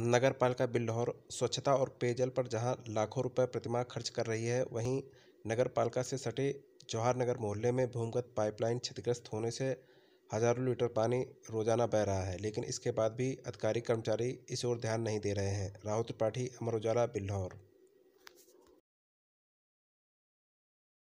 नगर पालिका बिल्लौर स्वच्छता और पेयजल पर जहां लाखों रुपए प्रतिमाह खर्च कर रही है वहीं नगर पालिका से सटे जवाहर नगर मोहल्ले में भूमगत पाइपलाइन क्षतिग्रस्त होने से हजारों लीटर पानी रोजाना बह रहा है लेकिन इसके बाद भी अधिकारी कर्मचारी इस ओर ध्यान नहीं दे रहे हैं राहुल त्रिपाठी अमर उजाला बिल्हौर